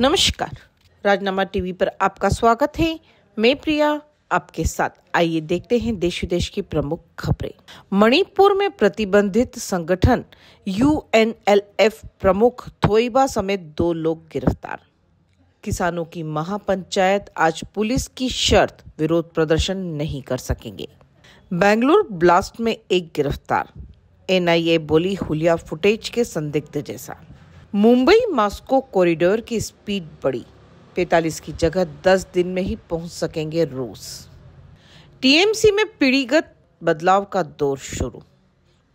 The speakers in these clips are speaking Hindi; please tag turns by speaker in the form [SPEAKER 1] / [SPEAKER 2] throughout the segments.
[SPEAKER 1] नमस्कार राजनामा टीवी पर आपका स्वागत है मैं प्रिया आपके साथ आइए देखते हैं देश विदेश की प्रमुख खबरें मणिपुर में प्रतिबंधित संगठन यू प्रमुख थोइबा समेत दो लोग गिरफ्तार किसानों की महापंचायत आज पुलिस की शर्त विरोध प्रदर्शन नहीं कर सकेंगे बेंगलुरु ब्लास्ट में एक गिरफ्तार एनआईए बोली हुलिया फुटेज के संदिग्ध जैसा मुंबई मास्को कॉरिडोर की स्पीड बढ़ी पैंतालीस की जगह दस दिन में ही पहुंच सकेंगे रूस टीएमसी में पीढ़ीगत बदलाव का दौर शुरू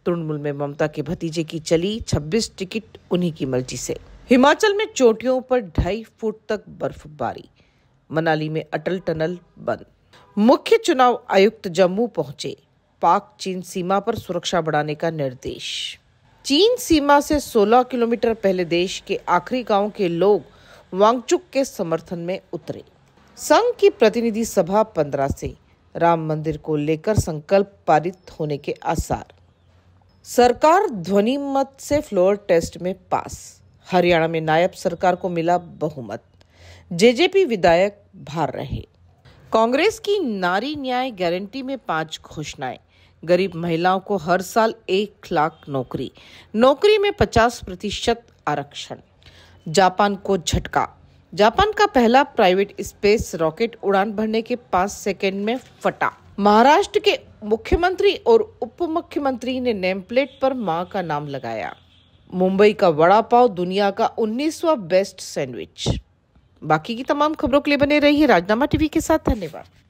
[SPEAKER 1] तृणमूल में ममता के भतीजे की चली 26 टिकट उन्हीं की मर्जी से हिमाचल में चोटियों पर ढाई फुट तक बर्फबारी मनाली में अटल टनल बंद मुख्य चुनाव आयुक्त जम्मू पहुंचे पाक चीन सीमा पर सुरक्षा बढ़ाने का निर्देश चीन सीमा से 16 किलोमीटर पहले देश के आखिरी गांव के लोग वांगचुक के समर्थन में उतरे संघ की प्रतिनिधि सभा 15 से राम मंदिर को लेकर संकल्प पारित होने के आसार सरकार ध्वनि मत से फ्लोर टेस्ट में पास हरियाणा में नायब सरकार को मिला बहुमत जेजेपी विधायक भार रहे कांग्रेस की नारी न्याय गारंटी में पांच घोषणाएं गरीब महिलाओं को हर साल एक लाख नौकरी नौकरी में 50 प्रतिशत आरक्षण जापान को झटका जापान का पहला प्राइवेट स्पेस रॉकेट उड़ान भरने के पांच सेकेंड में फटा महाराष्ट्र के मुख्यमंत्री और उप मुख्यमंत्री ने नेम प्लेट पर मां का नाम लगाया मुंबई का वड़ा पाव दुनिया का उन्नीसवा बेस्ट सैंडविच बाकी की तमाम खबरों के लिए बने रहिए राजनामा टीवी के साथ धन्यवाद